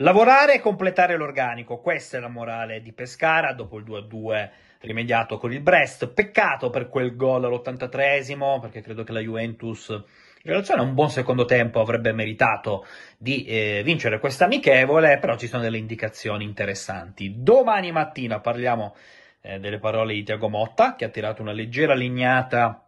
Lavorare e completare l'organico, questa è la morale di Pescara dopo il 2-2 rimediato con il Brest. Peccato per quel gol all'83esimo, perché credo che la Juventus in relazione a un buon secondo tempo avrebbe meritato di eh, vincere questa amichevole, però ci sono delle indicazioni interessanti. Domani mattina parliamo eh, delle parole di Tiago Motta, che ha tirato una leggera lignata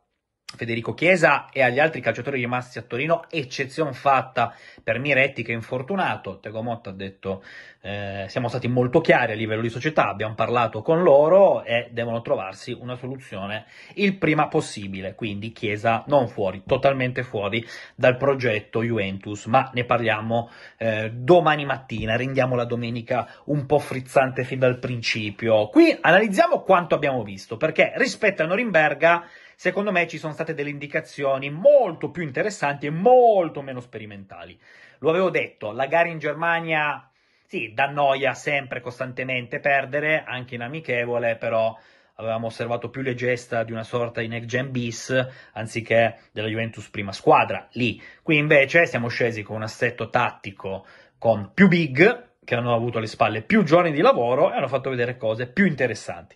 Federico Chiesa e agli altri calciatori rimasti a Torino, eccezione fatta per Miretti che è infortunato. Tego Motta ha detto eh, siamo stati molto chiari a livello di società, abbiamo parlato con loro e devono trovarsi una soluzione il prima possibile. Quindi Chiesa non fuori, totalmente fuori dal progetto Juventus, ma ne parliamo eh, domani mattina, rendiamo la domenica un po' frizzante fin dal principio. Qui analizziamo quanto abbiamo visto, perché rispetto a Norimberga secondo me ci sono state delle indicazioni molto più interessanti e molto meno sperimentali. Lo avevo detto, la gara in Germania, sì, dà noia sempre, costantemente perdere, anche in amichevole, però avevamo osservato più le gesta di una sorta di next gen bis anziché della Juventus prima squadra lì. Qui invece siamo scesi con un assetto tattico con più big, che hanno avuto alle spalle più giorni di lavoro e hanno fatto vedere cose più interessanti.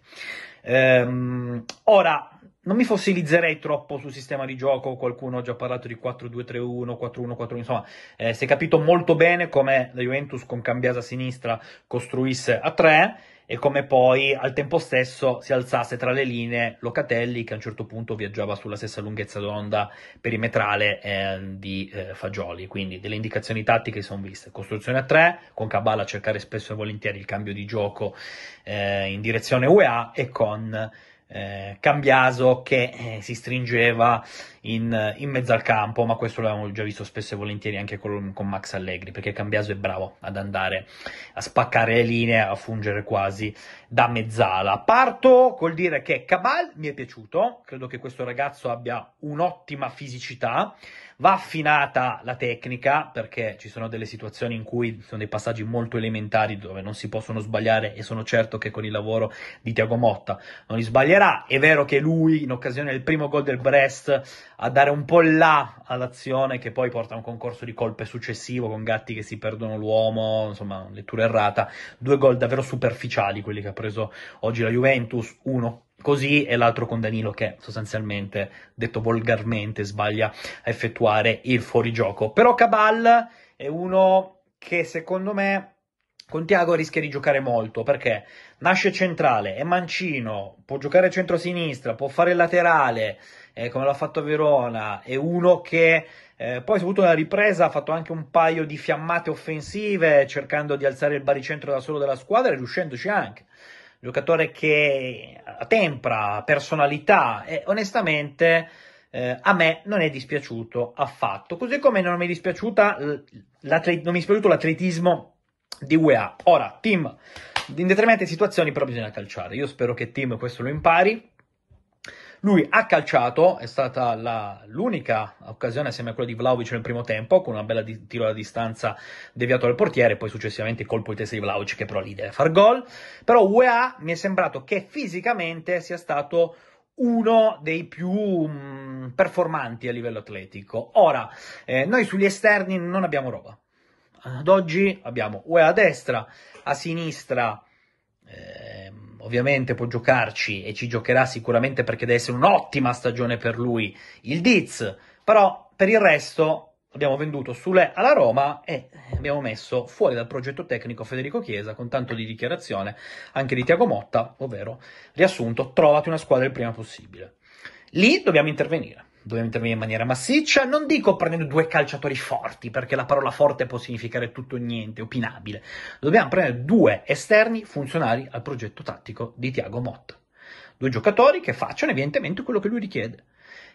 Ehm, ora, non mi fossilizzerei troppo sul sistema di gioco, qualcuno ha già parlato di 4-2-3-1, 4-1-4, insomma, eh, si è capito molto bene come la Juventus con Cambiasa a sinistra costruisse a 3 e come poi al tempo stesso si alzasse tra le linee Locatelli che a un certo punto viaggiava sulla stessa lunghezza d'onda perimetrale eh, di eh, Fagioli, quindi delle indicazioni tattiche si sono viste, costruzione a 3 con Cabala a cercare spesso e volentieri il cambio di gioco eh, in direzione UEA e con eh, Cambiaso che eh, si stringeva in, in, mezzo al campo, ma questo l'abbiamo già visto spesso e volentieri anche con, con, Max Allegri, perché Cambiaso è bravo ad andare a spaccare le linee, a fungere quasi da mezzala. Parto col dire che Cabal mi è piaciuto, credo che questo ragazzo abbia un'ottima fisicità, va affinata la tecnica perché ci sono delle situazioni in cui sono dei passaggi molto elementari dove non si possono sbagliare e sono certo che con il lavoro di Tiago Motta non li sbaglierà. È vero che lui in occasione del primo gol del Brest a dare un po' là all'azione che poi porta a un concorso di colpe successivo con gatti che si perdono l'uomo, insomma, lettura errata, due gol davvero superficiali quelli che ha preso preso oggi la Juventus, uno così e l'altro con Danilo che sostanzialmente, detto volgarmente, sbaglia a effettuare il fuorigioco. Però Cabal è uno che secondo me con Tiago rischia di giocare molto perché nasce centrale, è mancino, può giocare centro-sinistra, può fare il laterale, eh, come l'ha fatto Verona, è uno che poi Eh, poi, avuto una ripresa, ha fatto anche un paio di fiammate offensive, cercando di alzare il baricentro da solo della squadra e riuscendoci anche. Giocatore che ha tempra personalità e onestamente eh, a me non è dispiaciuto affatto. Così come non mi è, dispiaciuta non mi è dispiaciuto l'atletismo di UEA. Ora, team, in determinate situazioni però bisogna calciare. Io spero che team questo lo impari lui ha calciato, è stata la, l'unica occasione assieme a quella di Vlaovic nel primo tempo, con una bella di, tiro da distanza deviato dal portiere, poi successivamente colpo di testa di Vlaovic che però lì deve far gol. Però UEA mi è sembrato che fisicamente sia stato uno dei più mh, mm, performanti a livello atletico. Ora, eh, noi sugli esterni non abbiamo roba. Ad oggi abbiamo UEA a destra, a sinistra... Eh, ovviamente può giocarci e ci giocherà sicuramente perché deve essere un'ottima stagione per lui il Diz, però per il resto abbiamo venduto Sule alla Roma e abbiamo messo fuori dal progetto tecnico Federico Chiesa con tanto di dichiarazione anche di Tiago Motta, ovvero riassunto, trovati una squadra il prima possibile. Lì dobbiamo intervenire intervenire in maniera massiccia, non dico prendendo due calciatori forti, perché la parola forte può significare tutto o niente, opinabile. Dobbiamo prendere due esterni funzionali al progetto tattico di Tiago Motta. Due giocatori che facciano evidentemente quello che lui richiede.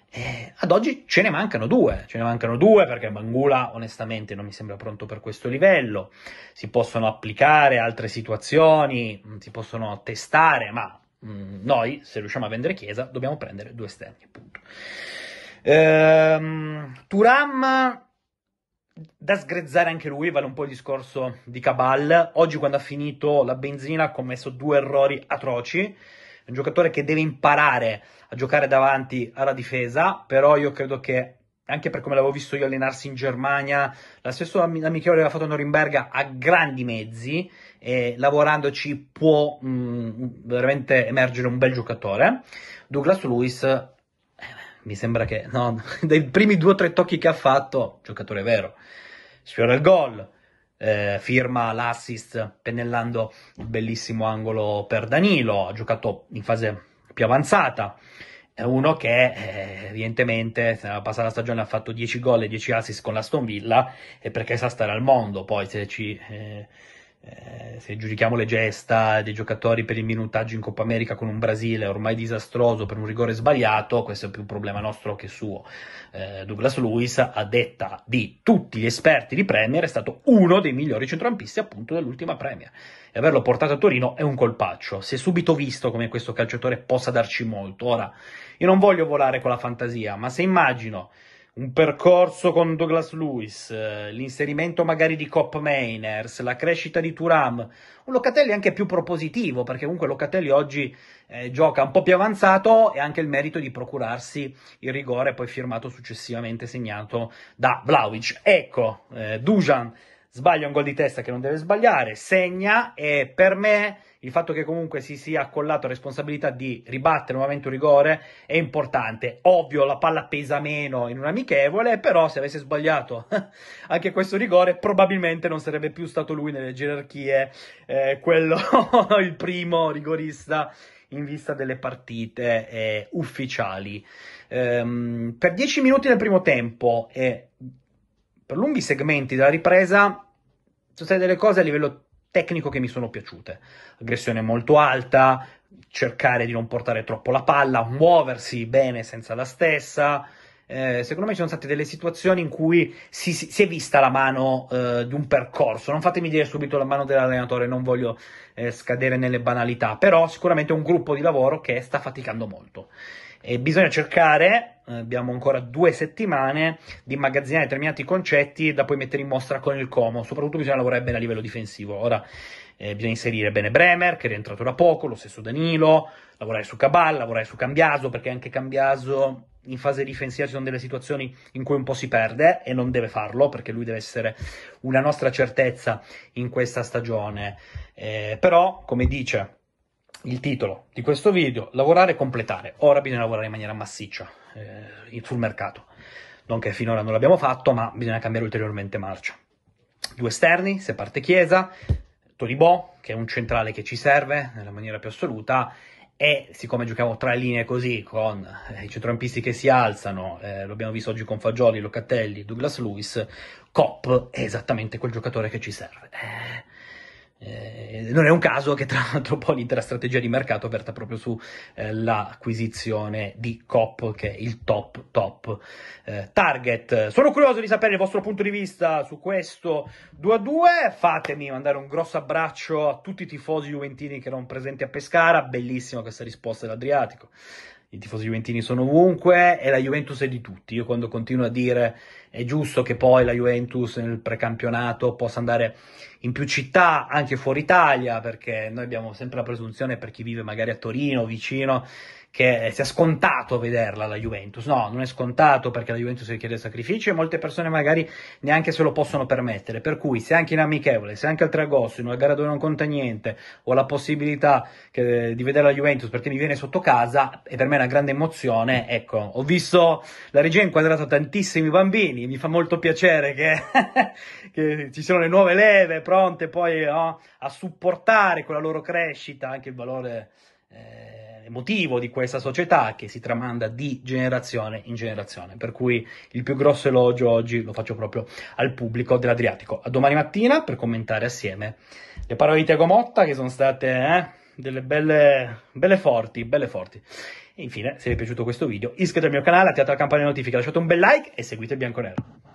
Eh, ad oggi ce ne mancano due, ce ne mancano due perché Bangula onestamente non mi sembra pronto per questo livello, si possono applicare altre situazioni, mm, si possono testare, ma mm, noi se riusciamo a vendere Chiesa dobbiamo prendere due esterni, appunto. Ehm, Turam da sgrezzare anche lui, vale un po' il discorso di Cabal. Oggi quando ha finito la benzina ha commesso due errori atroci. È un giocatore che deve imparare a giocare davanti alla difesa, però io credo che anche per come l'avevo visto io allenarsi in Germania, la stessa Michele aveva fatto a Norimberga, ha grandi mezzi e lavorandoci può mh, mm, veramente emergere un bel giocatore. Douglas Lewis mi sembra che no, dai primi due o tre tocchi che ha fatto, giocatore vero, sfiora il gol, eh, firma l'assist pennellando il bellissimo angolo per Danilo, ha giocato in fase più avanzata, è uno che eh, evidentemente nella passata stagione ha fatto 10 gol e 10 assist con la Stonvilla e perché sa stare al mondo, poi se ci... Eh, eh, se giudichiamo le gesta dei giocatori per il minutaggio in Coppa America con un Brasile ormai disastroso per un rigore sbagliato, questo è più un problema nostro che suo. Eh, Douglas Lewis, a detta di tutti gli esperti di Premier, è stato uno dei migliori centrompisti appunto dell'ultima Premier. E averlo portato a Torino è un colpaccio. Si è subito visto come questo calciatore possa darci molto. Ora, io non voglio volare con la fantasia, ma se immagino un percorso con Douglas Lewis, l'inserimento magari di Cop Mainers, la crescita di Turam, un Locatelli anche più propositivo, perché comunque Locatelli oggi eh, gioca un po' più avanzato e ha anche il merito di procurarsi il rigore poi firmato successivamente segnato da Vlaovic. Ecco, eh, Dujan sbaglia un gol di testa che non deve sbagliare, segna e per me il fatto che comunque si sia accollato la responsabilità di ribattere nuovamente un rigore è importante. Ovvio la palla pesa meno in un amichevole, però se avesse sbagliato anche questo rigore probabilmente non sarebbe più stato lui nelle gerarchie eh, quello il primo rigorista in vista delle partite eh, ufficiali. Ehm, per 10 minuti nel primo tempo e per lunghi segmenti della ripresa sono state delle cose a livello tecnico che mi sono piaciute. Aggressione molto alta, cercare di non portare troppo la palla, muoversi bene senza la stessa. Eh, secondo me ci sono state delle situazioni in cui si, si, si è vista la mano eh, di un percorso. Non fatemi dire subito la mano dell'allenatore, non voglio eh, scadere nelle banalità, però sicuramente è un gruppo di lavoro che sta faticando molto e bisogna cercare, eh, abbiamo ancora due settimane, di immagazzinare determinati concetti da poi mettere in mostra con il Como, soprattutto bisogna lavorare bene a livello difensivo. Ora eh, bisogna inserire bene Bremer, che è rientrato da poco, lo stesso Danilo, lavorare su Cabal, lavorare su Cambiaso, perché anche Cambiaso in fase difensiva ci sono delle situazioni in cui un po' si perde e non deve farlo perché lui deve essere una nostra certezza in questa stagione. Eh, però, come dice il titolo di questo video, lavorare e completare. Ora bisogna lavorare in maniera massiccia eh, sul mercato. Non che finora non l'abbiamo fatto, ma bisogna cambiare ulteriormente marcia. Due esterni, se parte Chiesa, Toribò, che è un centrale che ci serve nella maniera più assoluta, e siccome giochiamo tra linee così con eh, i centrompisti che si alzano, eh, lo visto oggi con Fagioli, Locatelli, Douglas Lewis, Cop è esattamente quel giocatore che ci serve. Eh, eh, non è un caso che tra l'altro poi l'intera strategia di mercato verta proprio sull'acquisizione eh, di COP che è il top top eh, target. Sono curioso di sapere il vostro punto di vista su questo 2 a 2. Fatemi mandare un grosso abbraccio a tutti i tifosi juventini che erano presenti a Pescara, bellissima questa risposta dell'Adriatico i tifosi juventini sono ovunque e la Juventus è di tutti. Io quando continuo a dire è giusto che poi la Juventus nel precampionato possa andare in più città, anche fuori Italia, perché noi abbiamo sempre la presunzione per chi vive magari a Torino, vicino, che sia scontato vederla la Juventus. No, non è scontato perché la Juventus richiede sacrifici e molte persone magari neanche se lo possono permettere. Per cui se anche in amichevole, se anche al 3 agosto, in una gara dove non conta niente, ho la possibilità che, di vedere la Juventus perché mi viene sotto casa, e per me è una grande emozione. Ecco, ho visto la regia inquadrata inquadrato tantissimi bambini, mi fa molto piacere che, che ci siano le nuove leve pronte poi no, a supportare con la loro crescita anche il valore eh, emotivo di questa società che si tramanda di generazione in generazione. Per cui il più grosso elogio oggi lo faccio proprio al pubblico dell'Adriatico. A domani mattina per commentare assieme le parole di Tiago Motta che sono state eh, delle belle, belle forti, belle forti. E infine, se vi è piaciuto questo video, iscrivetevi al mio canale, attivate la campanella di notifica, lasciate un bel like e seguite il Bianconero.